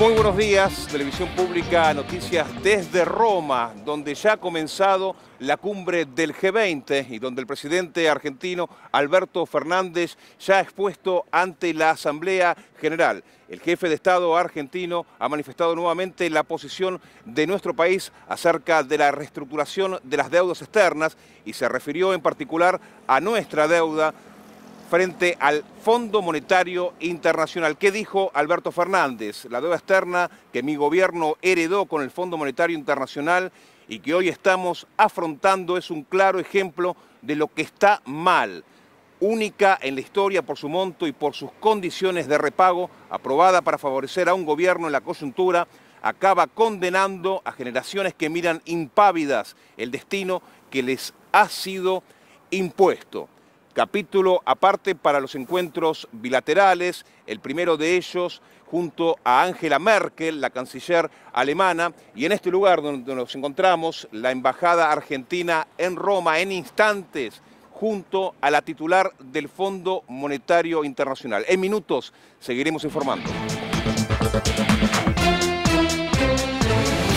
Muy buenos días, Televisión Pública, noticias desde Roma, donde ya ha comenzado la cumbre del G20 y donde el presidente argentino Alberto Fernández ya ha expuesto ante la Asamblea General. El jefe de Estado argentino ha manifestado nuevamente la posición de nuestro país acerca de la reestructuración de las deudas externas y se refirió en particular a nuestra deuda frente al Fondo Monetario Internacional. ¿Qué dijo Alberto Fernández? La deuda externa que mi gobierno heredó con el Fondo Monetario Internacional y que hoy estamos afrontando es un claro ejemplo de lo que está mal. Única en la historia por su monto y por sus condiciones de repago, aprobada para favorecer a un gobierno en la coyuntura, acaba condenando a generaciones que miran impávidas el destino que les ha sido impuesto capítulo aparte para los encuentros bilaterales, el primero de ellos junto a Angela Merkel, la canciller alemana, y en este lugar donde nos encontramos, la Embajada Argentina en Roma, en instantes, junto a la titular del Fondo Monetario Internacional. En minutos seguiremos informando.